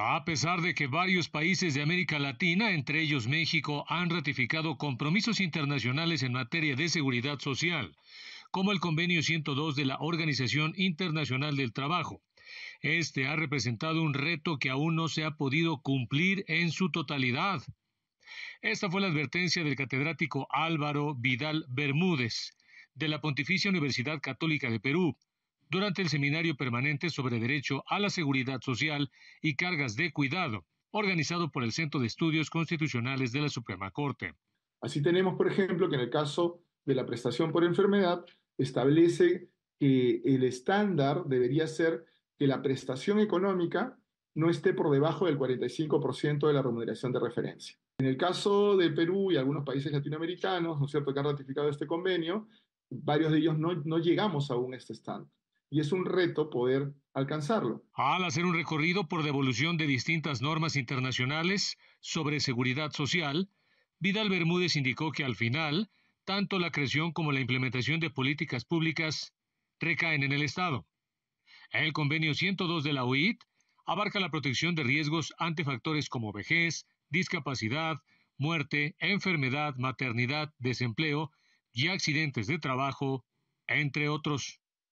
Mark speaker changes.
Speaker 1: A pesar de que varios países de América Latina, entre ellos México, han ratificado compromisos internacionales en materia de seguridad social, como el Convenio 102 de la Organización Internacional del Trabajo. Este ha representado un reto que aún no se ha podido cumplir en su totalidad. Esta fue la advertencia del catedrático Álvaro Vidal Bermúdez de la Pontificia Universidad Católica de Perú, durante el seminario permanente sobre Derecho a la Seguridad Social y Cargas de Cuidado, organizado por el Centro de Estudios Constitucionales de la Suprema Corte.
Speaker 2: Así tenemos, por ejemplo, que en el caso de la prestación por enfermedad, establece que el estándar debería ser que la prestación económica no esté por debajo del 45% de la remuneración de referencia. En el caso de Perú y algunos países latinoamericanos, ¿no es cierto?, que han ratificado este convenio, varios de ellos no, no llegamos aún a este estándar y es un reto poder alcanzarlo.
Speaker 1: Al hacer un recorrido por devolución de distintas normas internacionales sobre seguridad social, Vidal Bermúdez indicó que al final, tanto la creación como la implementación de políticas públicas recaen en el Estado. El convenio 102 de la OIT abarca la protección de riesgos ante factores como vejez, discapacidad, muerte, enfermedad, maternidad, desempleo y accidentes de trabajo, entre otros.